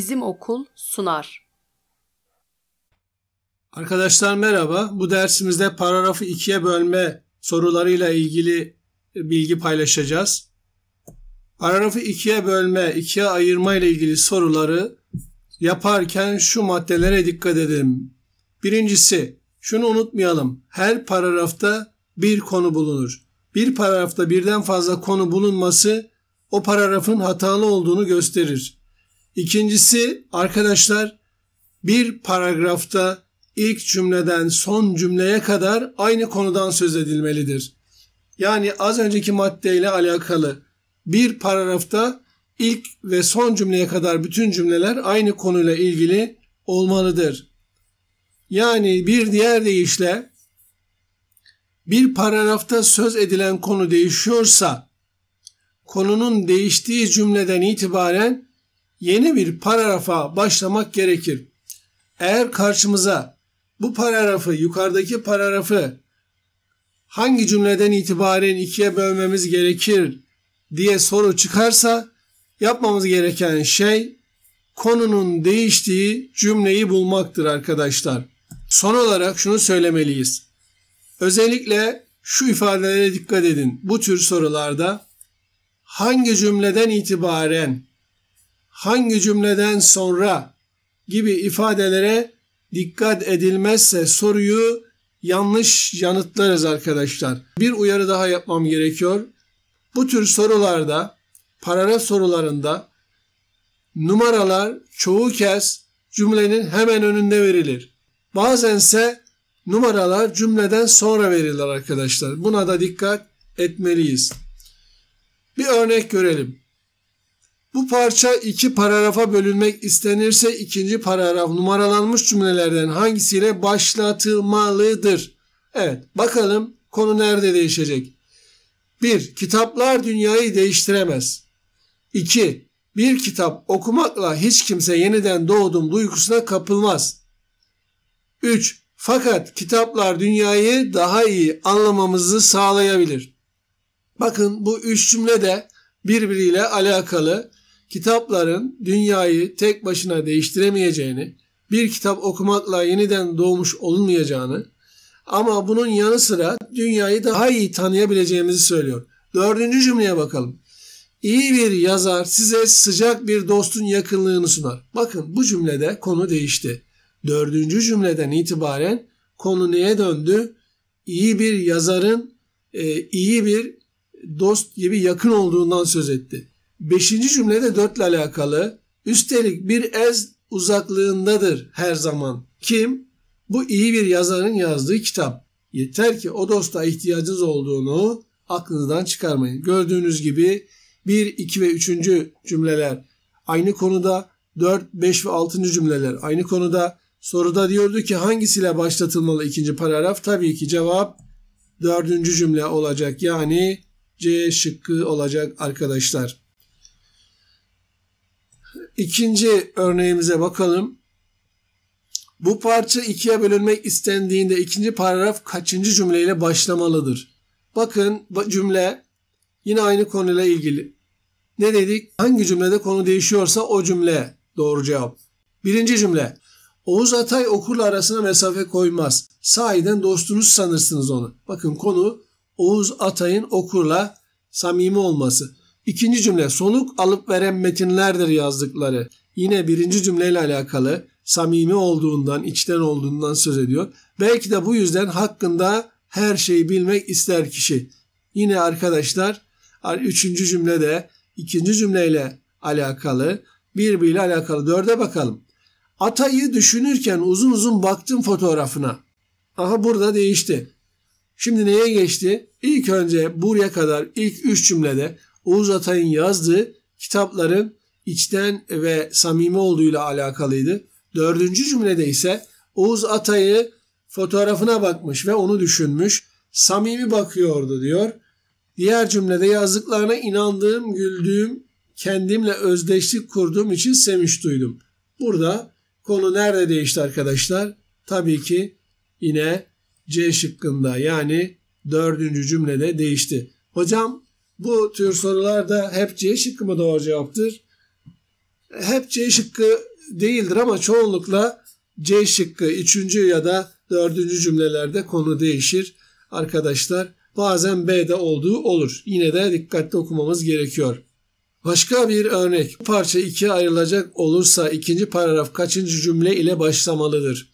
bizim okul sunar. Arkadaşlar merhaba. Bu dersimizde paragrafı ikiye bölme sorularıyla ilgili bilgi paylaşacağız. Paragrafı ikiye bölme, ikiye ayırma ile ilgili soruları yaparken şu maddelere dikkat edelim. Birincisi, şunu unutmayalım. Her paragrafta bir konu bulunur. Bir paragrafta birden fazla konu bulunması o paragrafın hatalı olduğunu gösterir. İkincisi arkadaşlar bir paragrafta ilk cümleden son cümleye kadar aynı konudan söz edilmelidir. Yani az önceki maddeyle alakalı bir paragrafta ilk ve son cümleye kadar bütün cümleler aynı konuyla ilgili olmalıdır. Yani bir diğer deyişle bir paragrafta söz edilen konu değişiyorsa konunun değiştiği cümleden itibaren yeni bir paragrafa başlamak gerekir. Eğer karşımıza bu paragrafı, yukarıdaki paragrafı hangi cümleden itibaren ikiye bölmemiz gerekir diye soru çıkarsa yapmamız gereken şey konunun değiştiği cümleyi bulmaktır arkadaşlar. Son olarak şunu söylemeliyiz. Özellikle şu ifadelere dikkat edin. Bu tür sorularda hangi cümleden itibaren hangi cümleden sonra gibi ifadelere dikkat edilmezse soruyu yanlış yanıtlarız arkadaşlar. Bir uyarı daha yapmam gerekiyor. Bu tür sorularda, paragraf sorularında numaralar çoğu kez cümlenin hemen önünde verilir. Bazense numaralar cümleden sonra verilir arkadaşlar. Buna da dikkat etmeliyiz. Bir örnek görelim. Bu parça iki paragrafa bölünmek istenirse ikinci paragraf numaralanmış cümlelerden hangisiyle başlatılmalıdır? Evet bakalım konu nerede değişecek? 1. Kitaplar dünyayı değiştiremez. 2. Bir kitap okumakla hiç kimse yeniden doğdum duygusuna kapılmaz. 3. Fakat kitaplar dünyayı daha iyi anlamamızı sağlayabilir. Bakın bu üç cümle de birbiriyle alakalı kitapların dünyayı tek başına değiştiremeyeceğini, bir kitap okumakla yeniden doğmuş olunmayacağını ama bunun yanı sıra dünyayı daha iyi tanıyabileceğimizi söylüyor. Dördüncü cümleye bakalım. İyi bir yazar size sıcak bir dostun yakınlığını sunar. Bakın bu cümlede konu değişti. Dördüncü cümleden itibaren konu neye döndü? İyi bir yazarın e, iyi bir dost gibi yakın olduğundan söz etti. Beşinci cümlede dörtle alakalı. Üstelik bir ez uzaklığındadır her zaman. Kim? Bu iyi bir yazarın yazdığı kitap. Yeter ki o dosta ihtiyacınız olduğunu aklınızdan çıkarmayın. Gördüğünüz gibi 1, 2 ve 3. cümleler aynı konuda 4, 5 ve 6. cümleler aynı konuda. Soruda diyordu ki hangisiyle başlatılmalı ikinci paragraf? Tabii ki cevap dördüncü cümle olacak. Yani C şıkkı olacak arkadaşlar. İkinci örneğimize bakalım. Bu parça ikiye bölünmek istendiğinde ikinci paragraf kaçıncı cümleyle başlamalıdır? Bakın cümle yine aynı konuyla ilgili. Ne dedik? Hangi cümlede konu değişiyorsa o cümle doğru cevap. Birinci cümle. Oğuz Atay okurla arasına mesafe koymaz. Sahiden dostunuz sanırsınız onu. Bakın konu Oğuz Atay'ın okurla samimi olması. İkinci cümle soluk alıp veren metinlerdir yazdıkları. Yine birinci cümleyle alakalı samimi olduğundan, içten olduğundan söz ediyor. Belki de bu yüzden hakkında her şeyi bilmek ister kişi. Yine arkadaşlar üçüncü cümle de ikinci cümleyle alakalı birbiriyle alakalı dörde bakalım. Atayı düşünürken uzun uzun baktım fotoğrafına. Aha burada değişti. Şimdi neye geçti? İlk önce buraya kadar ilk üç cümlede Oğuz Atay'ın yazdığı kitapların içten ve samimi olduğuyla alakalıydı. Dördüncü cümlede ise Oğuz Atay'ı fotoğrafına bakmış ve onu düşünmüş. Samimi bakıyordu diyor. Diğer cümlede yazdıklarına inandığım, güldüğüm, kendimle özdeşlik kurduğum için sevinç duydum. Burada konu nerede değişti arkadaşlar? Tabii ki yine C şıkkında yani dördüncü cümlede değişti. Hocam bu tür sorular da hep C şıkkı mı doğru cevaptır? Hep C şıkkı değildir ama çoğunlukla C şıkkı 3. ya da 4. cümlelerde konu değişir. Arkadaşlar bazen B'de olduğu olur. Yine de dikkatli okumamız gerekiyor. Başka bir örnek. Parça ikiye ayrılacak olursa ikinci paragraf kaçıncı cümle ile başlamalıdır?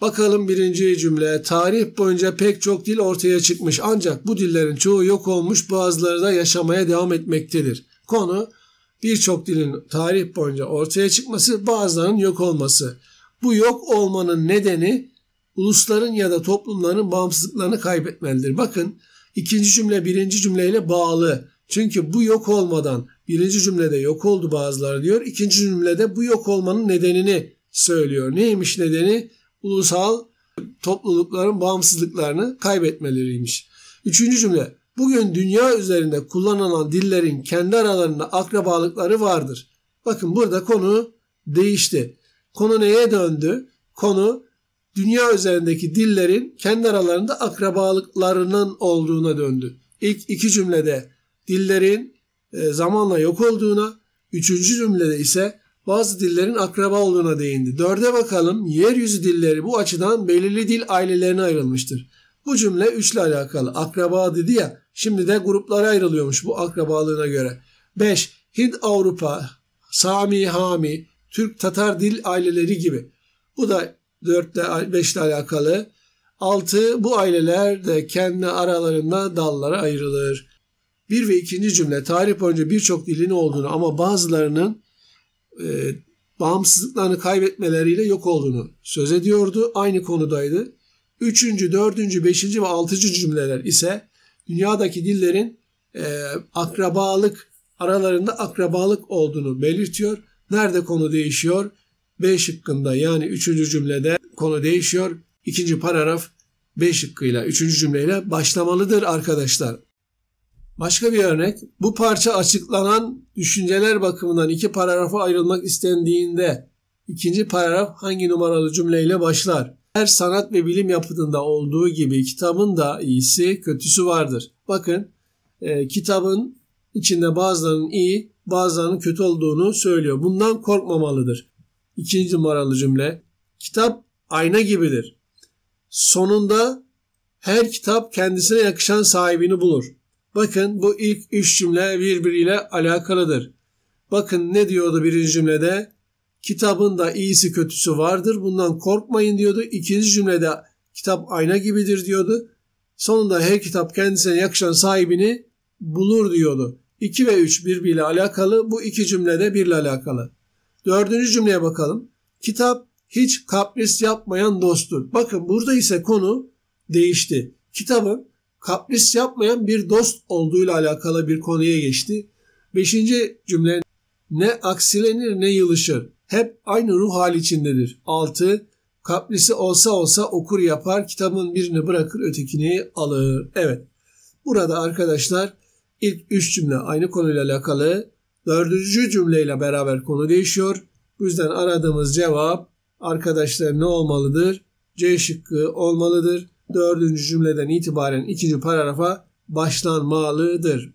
Bakalım birinci cümle. Tarih boyunca pek çok dil ortaya çıkmış ancak bu dillerin çoğu yok olmuş bazıları da yaşamaya devam etmektedir. Konu birçok dilin tarih boyunca ortaya çıkması bazılarının yok olması. Bu yok olmanın nedeni ulusların ya da toplumların bağımsızlıklarını kaybetmelidir. Bakın ikinci cümle birinci cümleyle bağlı. Çünkü bu yok olmadan birinci cümlede yok oldu bazıları diyor. İkinci cümlede bu yok olmanın nedenini söylüyor. Neymiş nedeni? ulusal toplulukların bağımsızlıklarını kaybetmeleriymiş. Üçüncü cümle. Bugün dünya üzerinde kullanılan dillerin kendi aralarında akrabalıkları vardır. Bakın burada konu değişti. Konu neye döndü? Konu dünya üzerindeki dillerin kendi aralarında akrabalıklarının olduğuna döndü. İlk iki cümlede dillerin e, zamanla yok olduğuna, üçüncü cümlede ise bazı dillerin akraba olduğuna değindi. Dörde bakalım. Yeryüzü dilleri bu açıdan belirli dil ailelerine ayrılmıştır. Bu cümle üçle alakalı. Akraba dedi ya. Şimdi de gruplara ayrılıyormuş bu akrabalığına göre. 5. Hint Avrupa, Sami, Hami, Türk Tatar dil aileleri gibi. Bu da 4 ile 5 ile alakalı. 6. Bu aileler de kendi aralarında dallara ayrılır. Bir ve ikinci cümle tarih boyunca birçok dilin olduğunu ama bazılarının e, bağımsızlıklarını kaybetmeleriyle yok olduğunu söz ediyordu. Aynı konudaydı. Üçüncü, dördüncü, beşinci ve altıncı cümleler ise dünyadaki dillerin e, akrabalık aralarında akrabalık olduğunu belirtiyor. Nerede konu değişiyor? B şıkkında yani üçüncü cümlede konu değişiyor. İkinci paragraf B şıkkıyla, üçüncü cümleyle başlamalıdır arkadaşlar. Başka bir örnek, bu parça açıklanan düşünceler bakımından iki paragrafa ayrılmak istendiğinde ikinci paragraf hangi numaralı cümleyle başlar? Her sanat ve bilim yapıtında olduğu gibi kitabın da iyisi kötüsü vardır. Bakın e, kitabın içinde bazılarının iyi bazılarının kötü olduğunu söylüyor. Bundan korkmamalıdır. İkinci numaralı cümle. Kitap ayna gibidir. Sonunda her kitap kendisine yakışan sahibini bulur. Bakın bu ilk üç cümle birbiriyle alakalıdır. Bakın ne diyordu birinci cümlede? Kitabın da iyisi kötüsü vardır bundan korkmayın diyordu. İkinci cümlede kitap ayna gibidir diyordu. Sonunda her kitap kendisine yakışan sahibini bulur diyordu. 2 ve 3 birbiriyle alakalı. Bu iki cümlede birle alakalı. Dördüncü cümleye bakalım. Kitap hiç kapris yapmayan dosttur. Bakın burada ise konu değişti. Kitabın kapris yapmayan bir dost olduğuyla alakalı bir konuya geçti. Beşinci cümle ne aksilenir ne yılışır. Hep aynı ruh hal içindedir. Altı Kaprisi olsa olsa okur yapar, kitabın birini bırakır ötekini alır. Evet. Burada arkadaşlar ilk üç cümle aynı konuyla alakalı. Dördüncü cümleyle beraber konu değişiyor. Bu yüzden aradığımız cevap arkadaşlar ne olmalıdır? C şıkkı olmalıdır dördüncü cümleden itibaren ikinci paragrafa başlanmalıdır.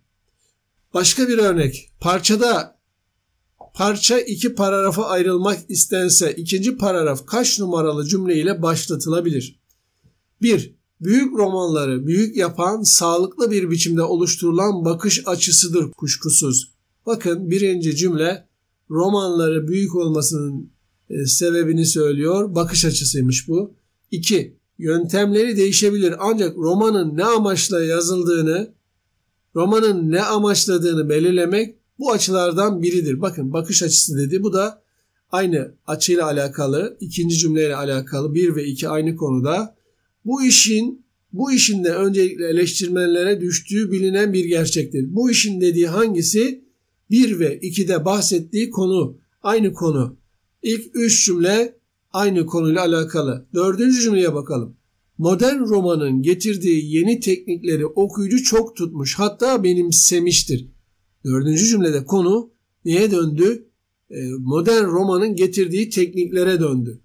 Başka bir örnek. Parçada parça iki paragrafa ayrılmak istense ikinci paragraf kaç numaralı cümle ile başlatılabilir? 1. Büyük romanları büyük yapan sağlıklı bir biçimde oluşturulan bakış açısıdır kuşkusuz. Bakın birinci cümle romanları büyük olmasının e, sebebini söylüyor. Bakış açısıymış bu. 2 yöntemleri değişebilir. Ancak romanın ne amaçla yazıldığını, romanın ne amaçladığını belirlemek bu açılardan biridir. Bakın bakış açısı dedi. Bu da aynı açıyla alakalı, ikinci cümleyle alakalı bir ve iki aynı konuda. Bu işin bu işin de öncelikle eleştirmenlere düştüğü bilinen bir gerçektir. Bu işin dediği hangisi? 1 ve 2'de bahsettiği konu, aynı konu. İlk 3 cümle aynı konuyla alakalı. Dördüncü cümleye bakalım. Modern romanın getirdiği yeni teknikleri okuyucu çok tutmuş hatta benimsemiştir. Dördüncü cümlede konu neye döndü? Ee, modern romanın getirdiği tekniklere döndü.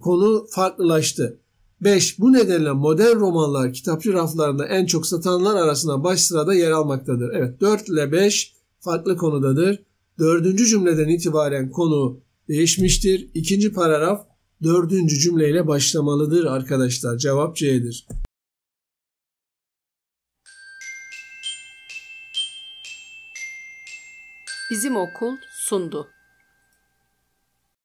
Konu farklılaştı. 5. Bu nedenle modern romanlar kitapçı raflarında en çok satanlar arasında baş sırada yer almaktadır. Evet 4 ile 5 farklı konudadır. Dördüncü cümleden itibaren konu değişmiştir. İkinci paragraf dördüncü cümleyle başlamalıdır arkadaşlar. Cevap C'dir. Bizim okul sundu.